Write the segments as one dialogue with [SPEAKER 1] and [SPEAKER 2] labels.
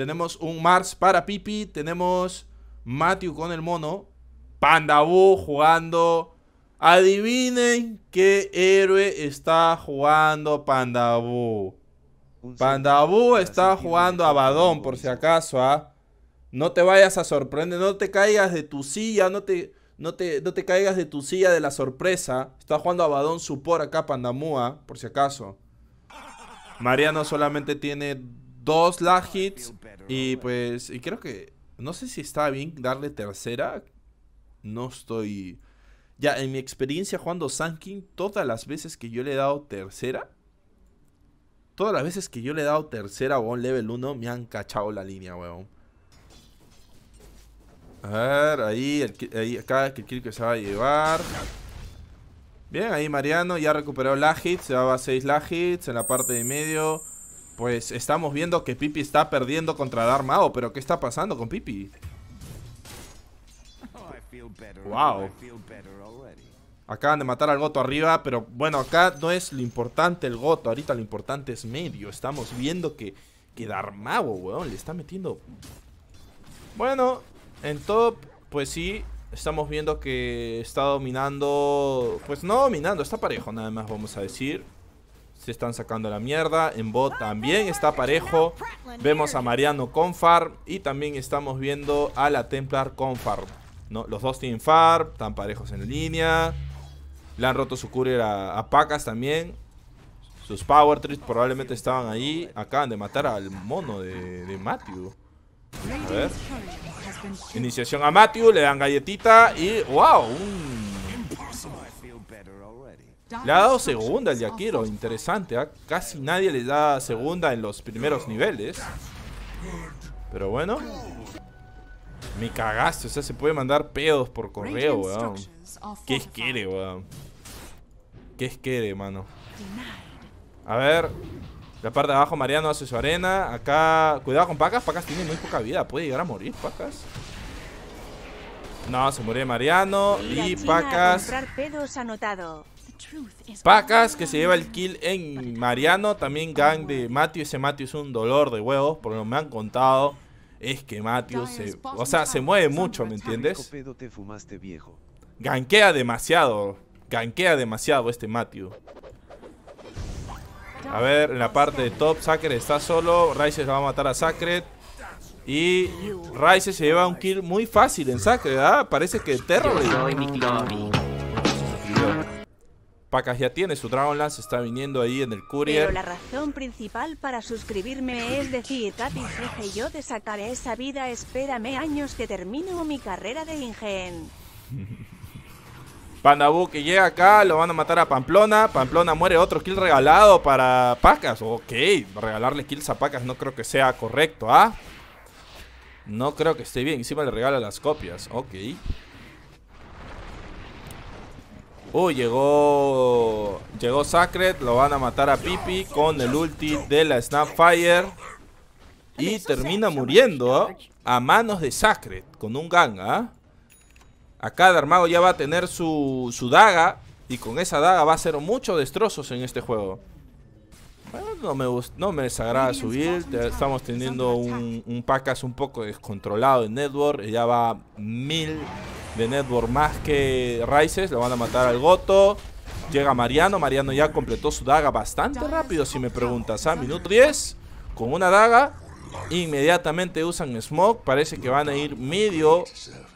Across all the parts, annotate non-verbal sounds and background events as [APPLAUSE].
[SPEAKER 1] Tenemos un Mars para Pipi. Tenemos Matthew con el mono. Pandabú jugando. Adivinen qué héroe está jugando Pandabú. Pandabú está jugando Abadón, por si acaso, ¿ah? No te vayas a sorprender, no te caigas de tu silla, no te, no te, no te caigas de tu silla de la sorpresa. Está jugando Abadón Supor acá, Pandamúa, ¿ah? por si acaso. Mariano solamente tiene dos lag hits y pues y creo que no sé si está bien darle tercera. No estoy ya en mi experiencia jugando Sanking, todas las veces que yo le he dado tercera todas las veces que yo le he dado tercera o un level 1 me han cachado la línea, weón. A ver, ahí, acá que el kill que se va a llevar. Bien, ahí Mariano ya recuperado la hit, se daba seis 6 hits en la parte de medio. Pues estamos viendo que Pipi está perdiendo contra Darmao, pero ¿qué está pasando con Pipi?
[SPEAKER 2] Oh, wow.
[SPEAKER 1] Acaban de matar al Goto arriba, pero bueno, acá no es lo importante el Goto, ahorita lo importante es medio. Estamos viendo que, que Darmao, weón, le está metiendo... Bueno, en top, pues sí, estamos viendo que está dominando... Pues no dominando, está parejo nada más, vamos a decir se están sacando la mierda. En bot también está parejo. Vemos a Mariano con farm. Y también estamos viendo a la Templar con farm. Los dos tienen farm. Están parejos en línea. Le han roto su courier a, Pacas también. Sus power trips probablemente estaban ahí. Acaban de matar al mono de, de Matthew. A ver. Iniciación a Matthew. Le dan galletita. Y wow. Un le ha dado segunda el Yakiro, interesante. ¿ah? Casi nadie le da segunda en los primeros niveles. Pero bueno. Me cagaste, o sea, se puede mandar pedos por correo, weón. ¿Qué es quiere, weón? ¿Qué es quiere, mano? A ver. La parte de abajo, Mariano hace su arena. Acá, cuidado con Pacas. Pacas tiene muy poca vida. Puede llegar a morir, Pacas. No, se murió Mariano. Y Pacas. Pacas que se lleva el kill en Mariano. También gang de Matthew. Ese Matthew es un dolor de huevos. Por lo que me han contado. Es que Matthew se. O sea, se mueve mucho, ¿me entiendes? Ganquea demasiado. Ganquea demasiado este Matthew. A ver, en la parte de top, Sacred está solo. Rice va a matar a Sacred. Y Ryze se lleva un kill muy fácil en saque, ¿verdad? ¿ah? Parece que Terror. Pacas ya tiene su Dragon Lance, está viniendo ahí en el courier. Pero la
[SPEAKER 2] razón principal para suscribirme es decir, Tati, yo te esa vida, espérame años que termino mi carrera de ingen. [LAUGHS]
[SPEAKER 1] Pandabu que llega acá, lo van a matar a Pamplona. Pamplona muere, otro kill regalado para Pacas. Ok, regalarle kills a Pacas no creo que sea correcto, ¿ah? No creo que esté bien. Encima le regala las copias. Ok. Uy, llegó. Llegó Sacred. Lo van a matar a Pipi con el ulti de la Snapfire. Y termina muriendo ¿ah? a manos de Sacred. Con un ganga. A ¿ah? Acá armado ya va a tener su, su daga. Y con esa daga va a hacer muchos destrozos en este juego. Bueno, no me, no me desagrada subir. Estamos teniendo un, un pacas un poco descontrolado en network. Eh, ya va mil de network más que Rises. Lo van a matar al Goto. Llega Mariano. Mariano ya completó su daga bastante rápido, si me preguntas. A minuto 10, con una daga. Inmediatamente usan smoke. Parece que van a ir medio.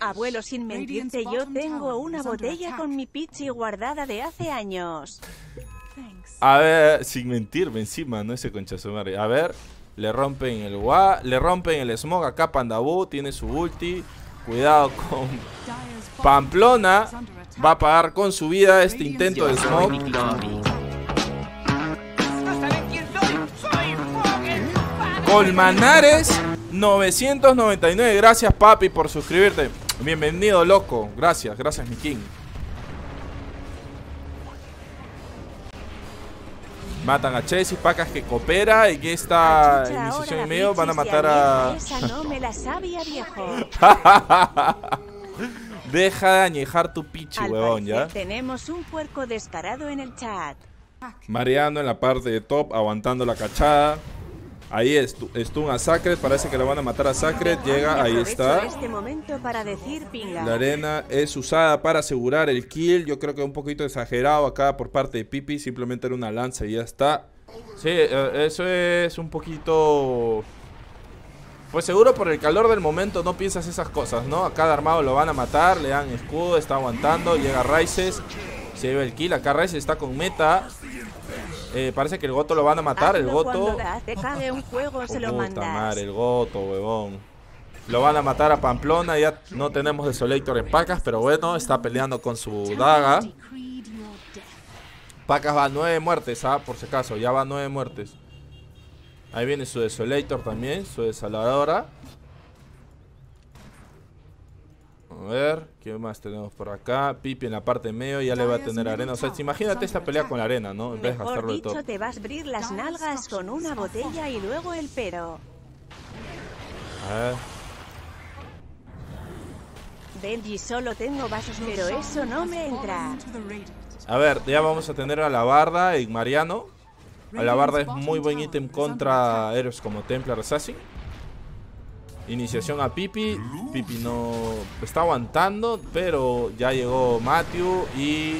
[SPEAKER 2] Abuelo, sin mentirte, yo tengo una botella con mi pitchy guardada de hace años.
[SPEAKER 1] A ver, sin mentirme encima, no ese conchazo madre. A ver, le rompen el gua, le rompen el smog. Acá Pandabú tiene su ulti. Cuidado con Pamplona. Va a pagar con su vida este intento de smog. Colmanares 999. Gracias, papi, por suscribirte. Bienvenido, loco. Gracias, gracias, mi king. Matan a Chess y Pacas que coopera Y que esta iniciación y medio. Van a matar a.
[SPEAKER 2] [LAUGHS]
[SPEAKER 1] [LAUGHS] Deja de añejar tu pichi, huevón, ya.
[SPEAKER 2] Tenemos un puerco descarado en el chat.
[SPEAKER 1] Mariano en la parte de top, aguantando la cachada. Ahí es, stun a Sacred, parece que lo van a matar a Sacred. Llega, ahí está.
[SPEAKER 2] Este La
[SPEAKER 1] arena es usada para asegurar el kill. Yo creo que es un poquito exagerado acá por parte de Pipi. Simplemente era una lanza y ya está. Sí, eh, eso es un poquito... Pues seguro por el calor del momento no piensas esas cosas, ¿no? A cada armado lo van a matar, le dan escudo, está aguantando, llega Raices, se lleva el kill, acá Raices está con meta. Eh, parece que el Goto lo van a matar. Ah, el Goto.
[SPEAKER 2] lo
[SPEAKER 1] el Goto, huevón. Lo van a matar a Pamplona. Ya no tenemos Desolator en Pacas, pero bueno, está peleando con su daga. Pacas va a nueve muertes, ¿ah? por si acaso, ya va a 9 muertes. Ahí viene su Desolator también, su Desaladora. A ver, ¿qué más tenemos por acá? Pipi en la parte medio ya le va a tener arena. O sea, imagínate esta pelea con la arena, ¿no? En vez de hacerlo todo.
[SPEAKER 2] te vas a abrir las nalgas con una botella y luego el pero. A ver. Benji, solo tengo vasos, pero eso no me entra.
[SPEAKER 1] A ver, ya vamos a tener a la barda y Mariano. A la barda es muy buen ítem contra héroes como Templar Assassin. Iniciación a Pipi. Pipi no está aguantando, pero ya llegó Matthew y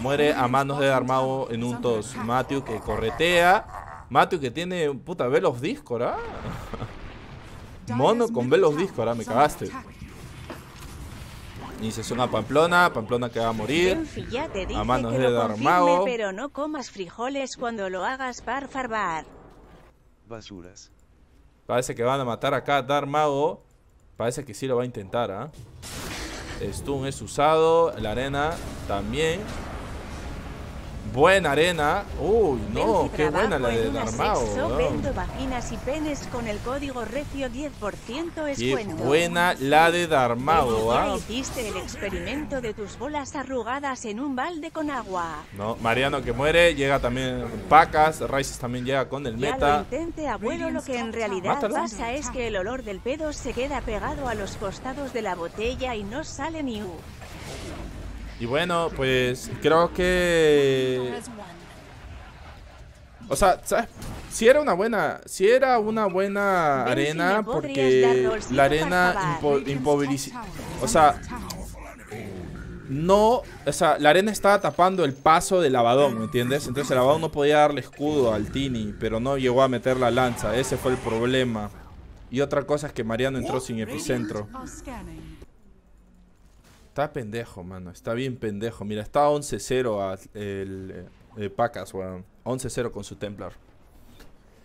[SPEAKER 1] muere a manos de Armado en un tos. Matthew que corretea. Matthew que tiene, puta, Velos discos, ¿ah? [LAUGHS] Mono con Velos discos, ¿ah? Me cagaste. Iniciación a Pamplona, Pamplona que va a morir.
[SPEAKER 2] A manos de armado. Pero no comas frijoles cuando lo hagas
[SPEAKER 1] Basuras. Parece que van a matar acá a Dar Mago. Parece que sí lo va a intentar, ¿ah? Stun es usado. La arena también. Buena arena. Uy, no, qué buena la de Darmao.
[SPEAKER 2] vaginas y penes con el código recio 10% es Qué buena
[SPEAKER 1] la de Darmao, ¿ah?
[SPEAKER 2] hiciste el experimento de tus bolas arrugadas en un balde con agua.
[SPEAKER 1] No, Mariano que muere, llega también Pacas, Rice también llega con el meta. Ya lo
[SPEAKER 2] intente, abuelo, lo que en realidad pasa es que el olor del pedo se queda pegado a los costados de la botella y no sale ni u.
[SPEAKER 1] Y bueno, pues creo que... O sea, ¿sabes? Si era una buena, si era una buena arena, porque la arena impoviliza... O sea, no, o sea, la arena estaba tapando el paso del abadón, ¿me entiendes? Entonces el abadón no podía darle escudo al Tini, pero no llegó a meter la lanza, ese fue el problema. Y otra cosa es que Mariano entró sin epicentro. Está pendejo, mano. Está bien pendejo. Mira, está 11-0 el, el, eh, Pacas, weón. 11-0 con su Templar.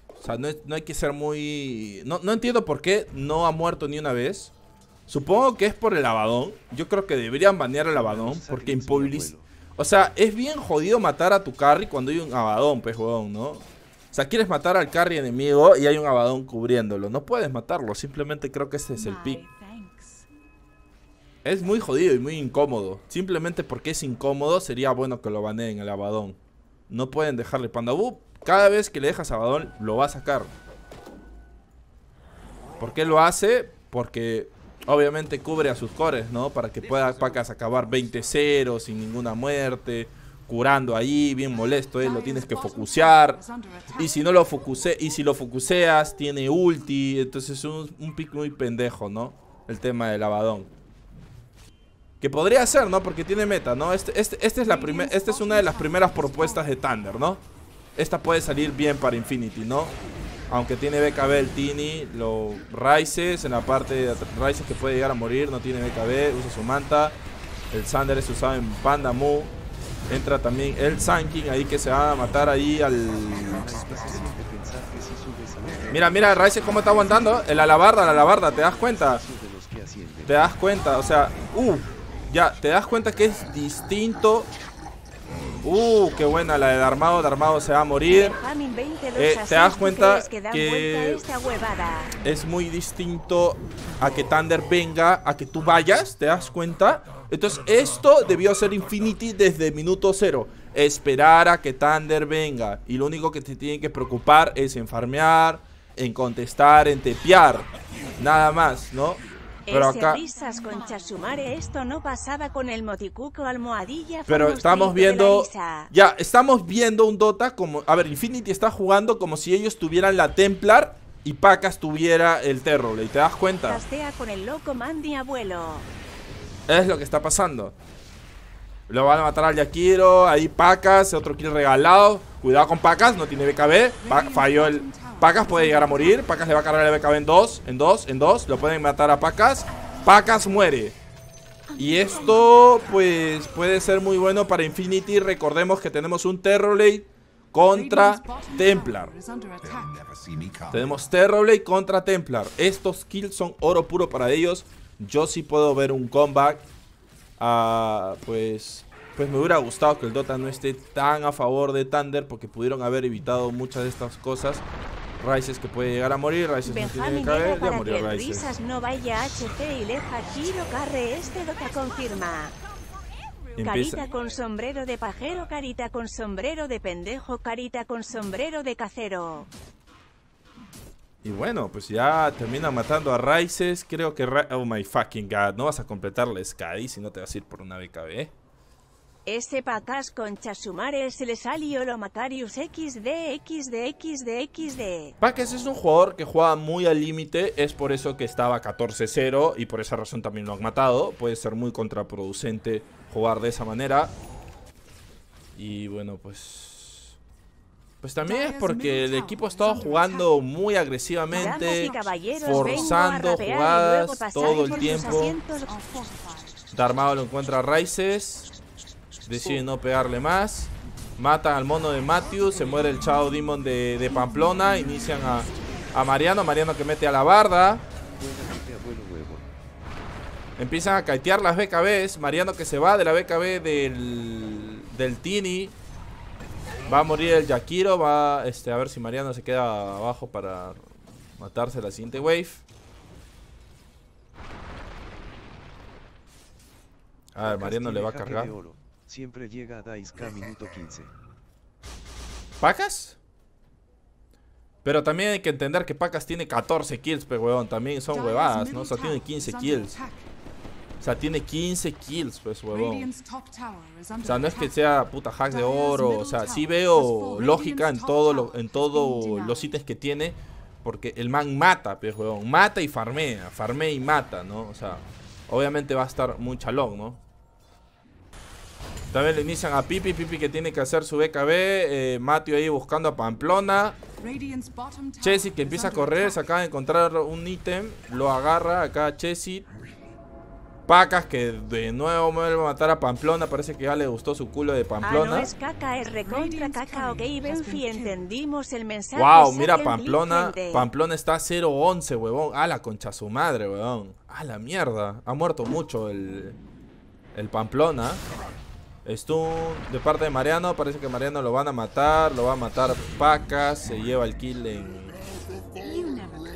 [SPEAKER 1] O sea, no, hay que ser muy... No, entiendo por qué no ha muerto ni una vez. Supongo que es por el Abadón. Yo creo que deberían banear al Abadón porque impolis... O sea, es bien jodido matar a tu carry cuando hay un Abadón, pues, weón, ¿no? O sea, quieres matar al carry enemigo y hay un Abadón cubriéndolo. No puedes matarlo. Simplemente creo que ese es el pick. Es muy jodido y muy incómodo. Simplemente porque es incómodo, sería bueno que lo baneen el Abadón. No pueden dejarle Pandabú. Cada vez que le dejas Abadón, lo va a sacar. ¿Por qué lo hace? Porque obviamente cubre a sus cores, ¿no? Para que pueda acabar 20-0 sin ninguna muerte. Curando ahí, bien molesto, ¿eh? Lo tienes que focusear. Y si no lo focuse y si lo focuseas, tiene ulti. Entonces es un, un pick muy pendejo, ¿no? El tema del Abadón. Que podría ser, ¿no? Porque tiene meta, ¿no? Este, este, este es la esta es una de las primeras propuestas de Thunder, ¿no? Esta puede salir bien para Infinity, ¿no? Aunque tiene BKB el Tini, lo Rises en la parte de Rises que puede llegar a morir, no tiene BKB, usa su manta. El Thunder es usado en Panda Entra también el Sanking ahí que se va a matar ahí al... Mira, mira, Rises cómo está aguantando. El alabarda, la alabarda, ¿te das cuenta? Te das cuenta, o sea... Uh, ya, te das cuenta que es distinto Uh, qué buena la de Darmado. Darmado se va a morir.
[SPEAKER 2] Eh, te das cuenta que es
[SPEAKER 1] muy distinto a que Thunder venga, a que tú vayas. ¿Te das cuenta? Entonces, esto debió ser Infinity desde minuto cero. Esperar a que Thunder venga. Y lo único que te tienen que preocupar es en farmear, en contestar, en tepear. Nada más, ¿no? Pero acá...
[SPEAKER 2] esto no pasaba con el moticuco almohadilla. Pero estamos viendo...
[SPEAKER 1] Ya, estamos viendo un Dota como... A ver, Infinity está jugando como si ellos tuvieran la Templar y Pacas tuviera el y ¿te das cuenta?
[SPEAKER 2] con el loco abuelo.
[SPEAKER 1] Es lo que está pasando. Lo van a matar al Yakiro. Ahí Pacas, otro kill regalado. Cuidado con Pacas, no tiene BKB. falló el. Pacas puede llegar a morir. Pacas le va a cargar el BKB en dos en dos en dos Lo pueden matar a Pacas. Pacas muere. Y esto, pues, puede ser muy bueno para Infinity. Recordemos que tenemos un Terrorblade contra Templar. Tenemos Terrorblade contra Templar. Estos kills son oro puro para ellos. Yo sí puedo ver un comeback Ah, pues, pues me hubiera gustado que el Dota no esté tan a favor de Thunder porque pudieron haber evitado muchas de estas cosas. Rises que puede llegar a morir, Rises no tiene que caer, ya murió Rises.
[SPEAKER 2] no vaya HC y leja Giro Carre este Dota confirma. Carita con sombrero de pajero, carita con sombrero de pendejo, carita con sombrero de cacero
[SPEAKER 1] y bueno, pues ya termina matando a Raices Creo que... oh my fucking god. No vas a completar la Sky si no te vas a ir por una BKB.
[SPEAKER 2] Ese patas con Chasumares se le salió lo Matarius XD, XD, XD, XD. Paques
[SPEAKER 1] es un jugador que juega muy al límite, es por eso que estaba 14-0 y por esa razón también lo han matado. Puede ser muy contraproducente jugar de esa manera. Y bueno, pues pues también es porque el equipo ha estado jugando muy agresivamente, forzando jugadas todo el tiempo. Darmado lo encuentra a Raices. Decide no pegarle más. Matan al mono de Matthew. Se muere el Chao Demon de, Pamplona. Inician a, Mariano. Mariano que mete a la barda. Empiezan a kitear las BKBs. Mariano que se va de la BKB del, del Tini. Va a morir el Yakiro. Va este, a ver si Mariano se queda abajo para matarse la siguiente wave. A ver, Mariano le va a cargar. Siempre llega a minuto 15. ¿Pacas? Pero también hay que entender que Pacas tiene 14 kills, pero weón. También son huevadas, ¿no? O sea, tiene 15 kills. O sea, tiene 15 kills, pues, huevón. O sea, no es que sea puta hack de oro. O sea, sí veo lógica en todo en todos los ítems que tiene. Porque el man mata, pues, huevón. Mata y farmea. Farmea y mata, ¿no? O sea, obviamente va a estar muy chalón, ¿no? También le inician a Pipi, Pipi que tiene que hacer su BKB, eh, ahí buscando a Pamplona. Chessy que empieza a correr, se acaba de encontrar un ítem, lo agarra acá Chessy, Pacas que de nuevo me vuelve a matar a Pamplona. Parece que ya le gustó su culo de ah, Pamplona.
[SPEAKER 2] Ah, Benfi, entendimos el mensaje. Wow, mira Pamplona.
[SPEAKER 1] Pamplona está 0-11, huevón. A la concha su madre, huevón. A la mierda. Ha muerto mucho el, el Pamplona. Stun de parte de Mariano. Parece que Mariano lo van a matar. Lo va a matar Pacas. Se lleva el kill en...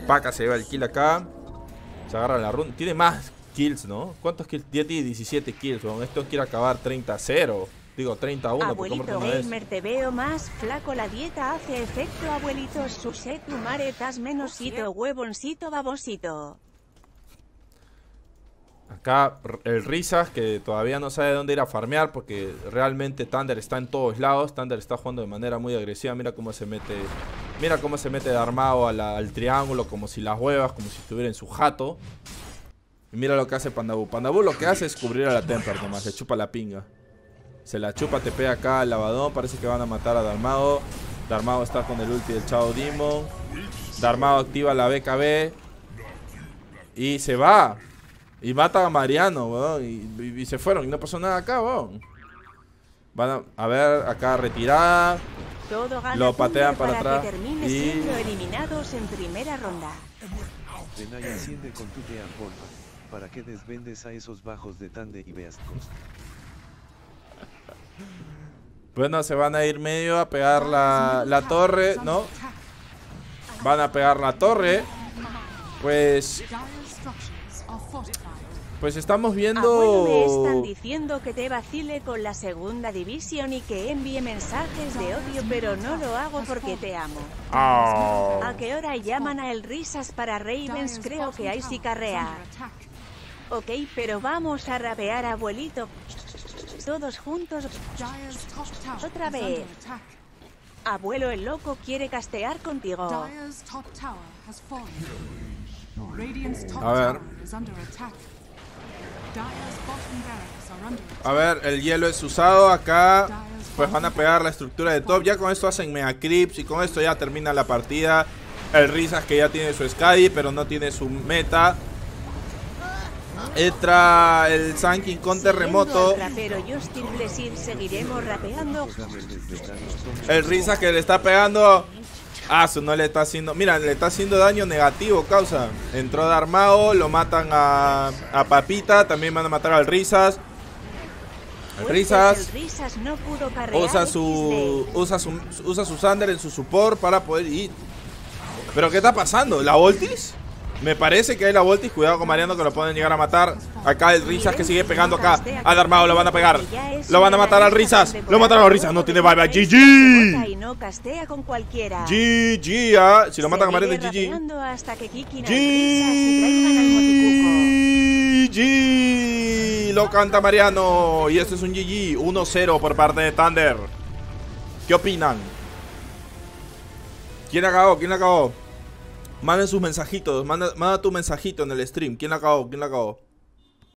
[SPEAKER 1] Pacas se lleva el kill acá. Se agarra la runa. Tiene más kills, ¿no? ¿Cuántos kills? 10 y 17 kills, Esto quiere acabar 30-0. Digo, 31, Abuelito gamer,
[SPEAKER 2] te veo más flaco, la dieta hace efecto, abuelito, susé tu menosito, huevoncito, babosito.
[SPEAKER 1] Acá el Risas, que todavía no sabe dónde ir a farmear, porque realmente Thunder está en todos lados, Thunder está jugando de manera muy agresiva, mira cómo se mete, mira cómo se mete de armado al triángulo, como si las huevas, como si estuviera en su jato. Y mira lo que hace Pandabú. Pandabú lo que hace es cubrir a la Templar Se se chupa la pinga. Se la chupa, te acá al lavadón. Parece que van a matar a Darmado Darmado está con el ulti del Chao Dimo Darmado activa la BKB. Y se va. Y mata a Mariano, weón. Y, se fueron. Y no pasó nada acá, weón. Van a, ver, acá retirada. lo patean para, atrás. Que y...
[SPEAKER 2] eliminados en primera ronda para que desvendes a
[SPEAKER 1] esos bajos de Tande y Beascos. Bueno, se van a ir medio a pegar la, torre, ¿no? Van a pegar la torre. Pues... Pues estamos viendo... me están
[SPEAKER 2] diciendo que te vacile con la segunda división y que envíe mensajes de odio, pero no lo hago porque te amo.
[SPEAKER 1] Ah. ¿A qué
[SPEAKER 2] hora llaman a El Risas para Ravens? Creo que hay sicarrea. Ok, pero vamos a rapear, abuelito. Todos juntos. Otra vez. Abuelo el loco quiere castear contigo. A ver.
[SPEAKER 1] A ver, el hielo es usado acá. Pues van a pegar la estructura de top. Ya con esto hacen mea creeps y con esto ya termina la partida. El Risas que ya tiene su Sky, pero no tiene su meta. Entra el Sankin con terremoto. El Risa que le está pegando. Ah, su no le está haciendo. Mira, le está haciendo daño negativo, causa. Entró de armado, lo matan a, a Papita. También van a matar al Risas. Pues Risas.
[SPEAKER 2] Usa su.
[SPEAKER 1] Usa su. Usa su Sander en su support para poder ir. ¿Pero qué está pasando? ¿La Voltis? Me parece que hay la vuelta y cuidado con Mariano que lo pueden llegar a matar. Acá el risas que sigue pegando acá. Al armado lo van a pegar. Lo van a matar al risas Lo mataron al risas No tiene barba. GG. GG. Ah. Si lo matan a Mariano, GG.
[SPEAKER 2] GG.
[SPEAKER 1] Lo canta Mariano. Y este es un GG. 1-0 por parte de Thunder. ¿Qué opinan? ¿Quién acabó? ¿Quién acabó? Manden sus mensajitos, manda, manda tu mensajito en el stream. ¿Quién la acabó? ¿Quién la acabó?